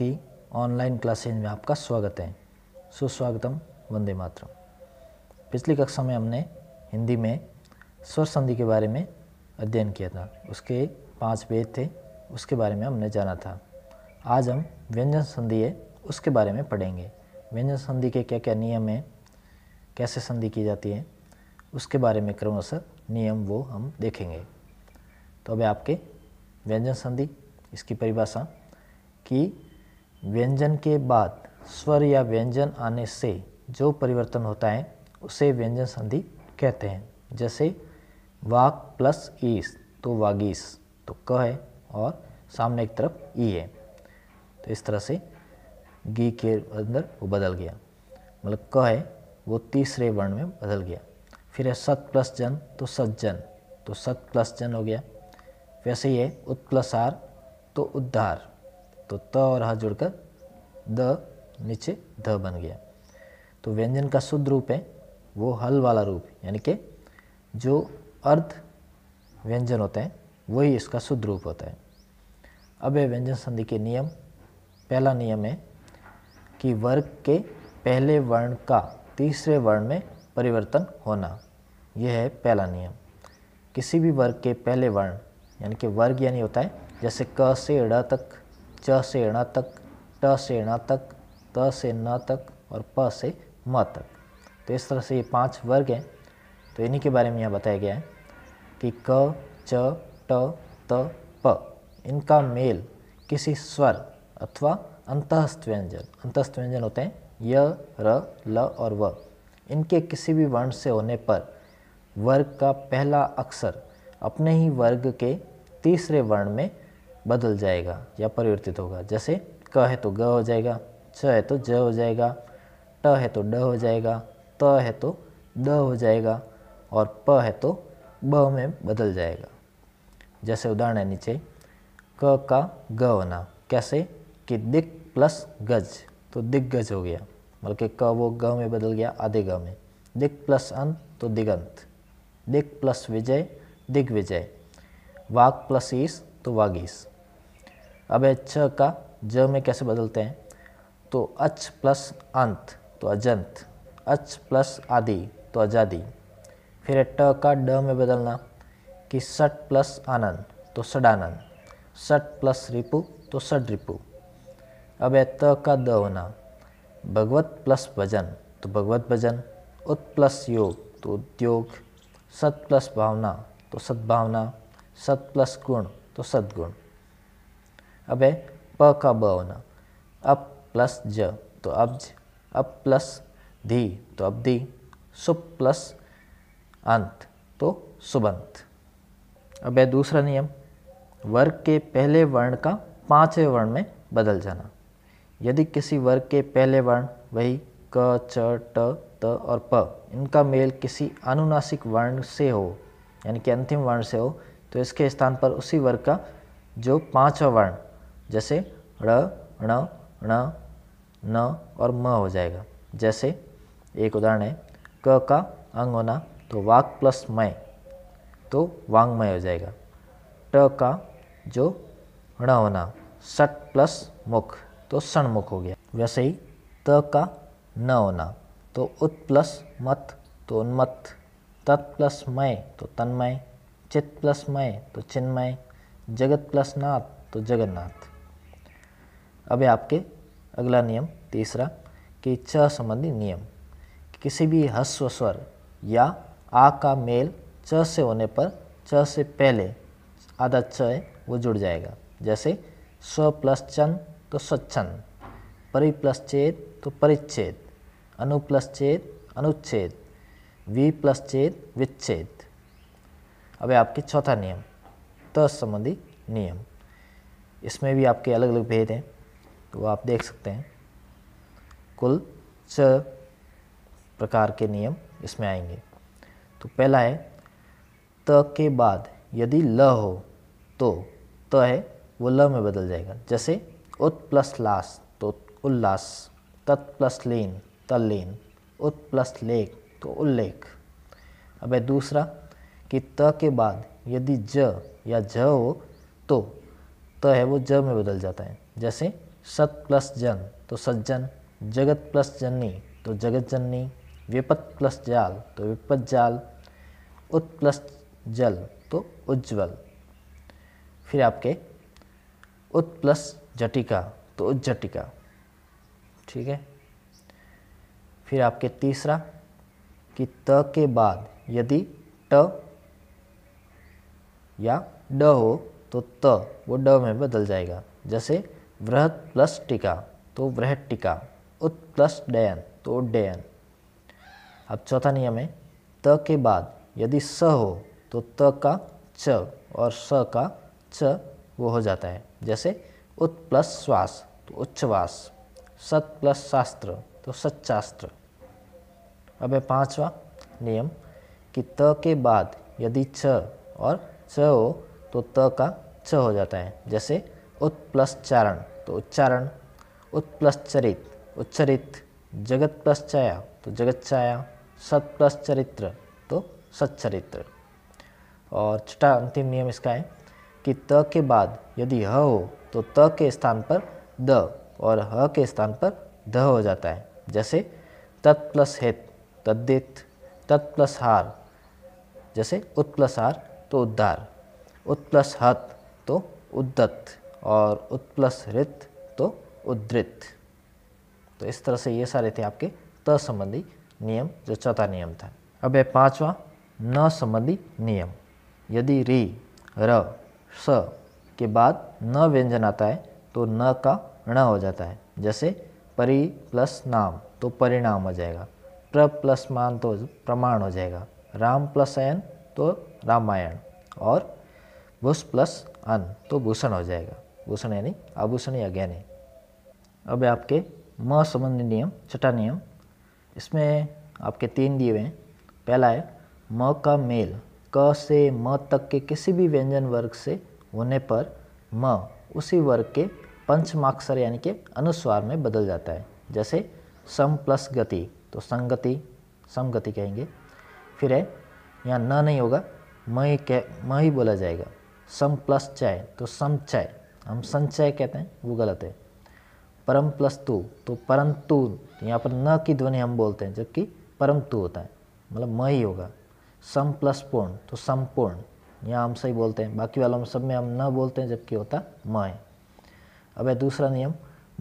की online classes में आपका स्वागत है सुस्वागतम वंदे मातरम पिछली कक्षा में हमने हिंदी में स्वर संधि के बारे में अध्ययन किया था उसके पांच वेद थे उसके बारे में हमने जाना था आज हम व्यंजन संधि है उसके बारे में पढ़ेंगे व्यंजन संधि के क्या क्या नियम हैं कैसे संधि की जाती है उसके बारे में क्रमशः नियम वो हम देखेंगे तो अब आपके व्यंजन संधि इसकी परिभाषा कि व्यंजन के बाद स्वर या व्यंजन आने से जो परिवर्तन होता है उसे व्यंजन संधि कहते हैं जैसे वाक प्लस ईस तो वागीस तो क है और सामने एक तरफ ई है तो इस तरह से गी के अंदर वो बदल गया मतलब क है वो तीसरे वर्ण में बदल गया फिर है सत प्लस जन तो सज्जन तो सत प्लस जन हो गया वैसे ही है उत प्लस आर तो उद्धार तो त और ह जुड़कर द नीचे ध बन गया तो व्यंजन का शुद्ध रूप है वो हल वाला रूप यानी कि जो अर्ध व्यंजन होते हैं वही इसका शुद्ध रूप होता है अब ये व्यंजन संधि के नियम पहला नियम है कि वर्ग के पहले वर्ण का तीसरे वर्ण में परिवर्तन होना यह है पहला नियम किसी भी वर्ग के पहले वर्ण यानी कि वर्ग यानी होता है जैसे क से ड़ तक च से ण तक ट से ण तक त से न तक और प से म तक तो इस तरह से ये पांच वर्ग हैं तो इन्हीं के बारे में यहाँ बताया गया है कि क च ट त प इनका मेल किसी स्वर अथवा अंतस्थ व्यंजन अंतस्थ व्यंजन होते हैं य र ल और व इनके किसी भी वर्ण से होने पर वर्ग का पहला अक्षर अपने ही वर्ग के तीसरे वर्ण में बदल जाएगा या परिवर्तित होगा जैसे क है तो ग हो जाएगा छ है तो ज हो जाएगा ट है तो ड हो जाएगा त है तो द हो जाएगा और प है तो ब में बदल जाएगा जैसे उदाहरण है नीचे क का ग होना कैसे कि दिग प्लस गज तो दिग्गज हो गया बल्कि क वो ग में बदल गया आधे ग में दिग प्लस अंत तो दिगंत दिग प्लस विजय दिग्विजय वाग प्लस ईस तो वागीस अब अच का ज में कैसे बदलते हैं तो अच प्लस अंत तो अजंत अच प्लस आदि तो आज़ादी फिर ट का ड में बदलना कि सट प्लस आनंद तो सडानंद सट प्लस रिपु तो सड रिपु अब त का द होना भगवत प्लस भजन तो भगवत भजन उत प्लस योग तो उद्योग सत प्लस भावना तो सद्भावना सत प्लस गुण तो सद्गुण अब है प का ब होना अब प्लस ज तो अब ज, अब प्लस धी तो अब धी सुप प्लस अंत तो सुबंत अब है दूसरा नियम वर्ग के पहले वर्ण का पांचवें वर्ण में बदल जाना यदि किसी वर्ग के पहले वर्ण वही क च ट त और प इनका मेल किसी अनुनासिक वर्ण से हो यानी कि अंतिम वर्ण से हो तो इसके स्थान पर उसी वर्ग का जो पांचवा वर्ण जैसे ण ण ण न और म हो जाएगा जैसे एक उदाहरण है क का अंग होना तो वाक प्लस मय तो वांगमय हो जाएगा ट का जो ण होना सट प्लस मुख तो सणमुख हो गया वैसे ही त का न होना तो उत प्लस मत तो उन्मत तत् प्लस मय तो तन्मय चित्त प्लस मय तो चिन्मय जगत प्लस नाथ तो जगन्नाथ अब है आपके अगला नियम तीसरा कि च संबंधी नियम किसी भी हस्व स्वर या आ का मेल च से होने पर च से पहले आधा च है वो जुड़ जाएगा जैसे स्व प्लस चन तो स्वच्छन परि प्लस चेत तो परिच्छेद अनु प्लस चेत अनुच्छेद वी प्लस चेत विच्छेद अब आपके चौथा नियम त संबंधी नियम इसमें भी आपके अलग अलग भेद हैं तो आप देख सकते हैं कुल छ प्रकार के नियम इसमें आएंगे तो पहला है त के बाद यदि ल हो तो त है वो ल में बदल जाएगा जैसे उत प्लस लास तो उल्लास तत् प्लस लेन तल्लेन उत प्लस लेख तो उल्लेख अब है दूसरा कि त के बाद यदि ज या ज हो तो त है वो ज में बदल जाता है जैसे सत प्लस जन तो सज्जन जगत प्लस जननी तो जगत जननी विपत प्लस जाल तो विपत जाल उत प्लस जल तो उज्जवल फिर आपके उत प्लस जटिका तो उज्जटिका ठीक है फिर आपके तीसरा कि त के बाद यदि ट या ड हो तो त वो ड में बदल जाएगा जैसे वृहत प्लस टीका तो वृहत टीका उत प्लस डयन तो डयन अब चौथा नियम है त के बाद यदि स हो तो त का च और स का च वो हो जाता है जैसे उत प्लस श्वास तो उच्छ्वास सत प्लस शास्त्र तो सच्चास्त्र अब है पांचवा नियम कि त के बाद यदि छ और छ हो तो त का छ हो जाता है जैसे उत् चारण तो उच्चारण उत् चरित उच्चरित जगत प्लस छाया तो जगत छाया सत प्लस चरित्र तो सच्चरित्र और छठा अंतिम नियम इसका है कि त के बाद यदि ह हो तो त के स्थान पर द और ह के स्थान पर ध हो जाता है जैसे तत् प्लस हेत तद्दित तत् प्लस हार जैसे उत् प्लस हार तो उद्धार उत् प्लस हत तो उद्दत्त और उत् प्लस रित तो उद्धृत तो इस तरह से ये सारे थे आपके त संबंधी नियम जो चौथा नियम था अब है पांचवा न संबंधी नियम यदि री र स के बाद न व्यंजन आता है तो न का ण हो जाता है जैसे परि प्लस नाम तो परिणाम हो जाएगा प्र प्लस मान तो प्रमाण हो जाएगा राम प्लस अयन तो रामायण और भूष प्लस अन तो भूषण हो जाएगा भूषण यानी आभूषण या ज्ञान है अब आपके म संबंधी नियम छठा नियम इसमें आपके तीन दिए हुए हैं पहला है म का मेल क से म तक के किसी भी व्यंजन वर्ग से होने पर म उसी वर्ग के पंचमाक्षर यानी के अनुस्वार में बदल जाता है जैसे सम प्लस गति तो संगति समगति कहेंगे फिर है यहाँ न नहीं होगा म ही कह म ही बोला जाएगा सम प्लस चाय तो सम चाय हम संचय कहते हैं वो गलत है परम प्लस तु तो परंतु यहाँ पर न की ध्वनि हम बोलते हैं जबकि परम तु होता है मतलब म ही होगा सम प्लस पूर्ण तो संपूर्ण यहाँ हम सही बोलते हैं बाकी वालों में सब में हम न बोलते हैं जबकि होता म है अब है दूसरा नियम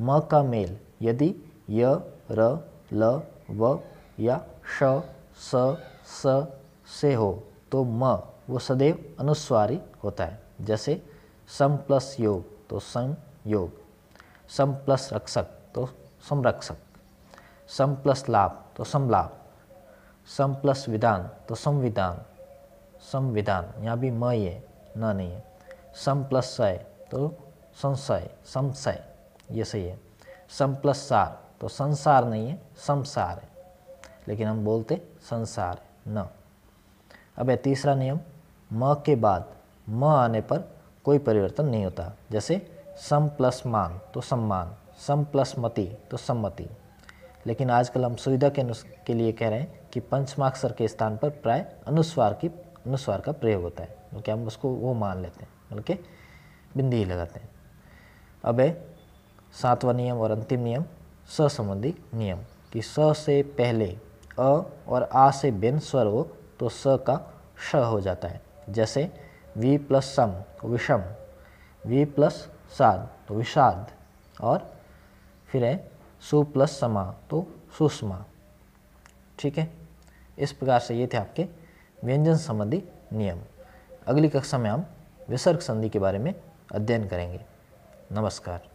म का मेल यदि य र ल व या श स स से हो तो म वो सदैव अनुस्वारी होता है जैसे सम प्लस योग तो संयोग सम प्लस रक्षक तो संरक्षक सम प्लस लाभ तो समलाभ सम प्लस विधान तो संविधान संविधान यहाँ भी म ये न नहीं है सम प्लस सय तो संशय संशय ये सही है सम प्लस सार तो संसार नहीं है संसार है लेकिन हम बोलते संसार है न अब है तीसरा नियम म के बाद म आने पर कोई परिवर्तन नहीं होता जैसे सम प्लस मान तो सम्मान सम प्लस मति तो सम्मति लेकिन आजकल हम सुविधा के के लिए कह रहे हैं कि पंचमाक्षर के स्थान पर प्राय अनुस्वार की अनुस्वार का प्रयोग होता है क्योंकि हम उसको वो मान लेते हैं बल्कि बिंदी ही लगाते हैं अब है सातवा नियम और अंतिम नियम संबंधी नियम कि स से पहले अ और आ से बिन स्वर हो तो स का श हो जाता है जैसे वी प्लस सम तो विषम वी प्लस साद तो विषाद और फिर है सु प्लस समा तो सुषमा ठीक है इस प्रकार से ये थे आपके व्यंजन संबंधी नियम अगली कक्षा में हम विसर्ग संधि के बारे में अध्ययन करेंगे नमस्कार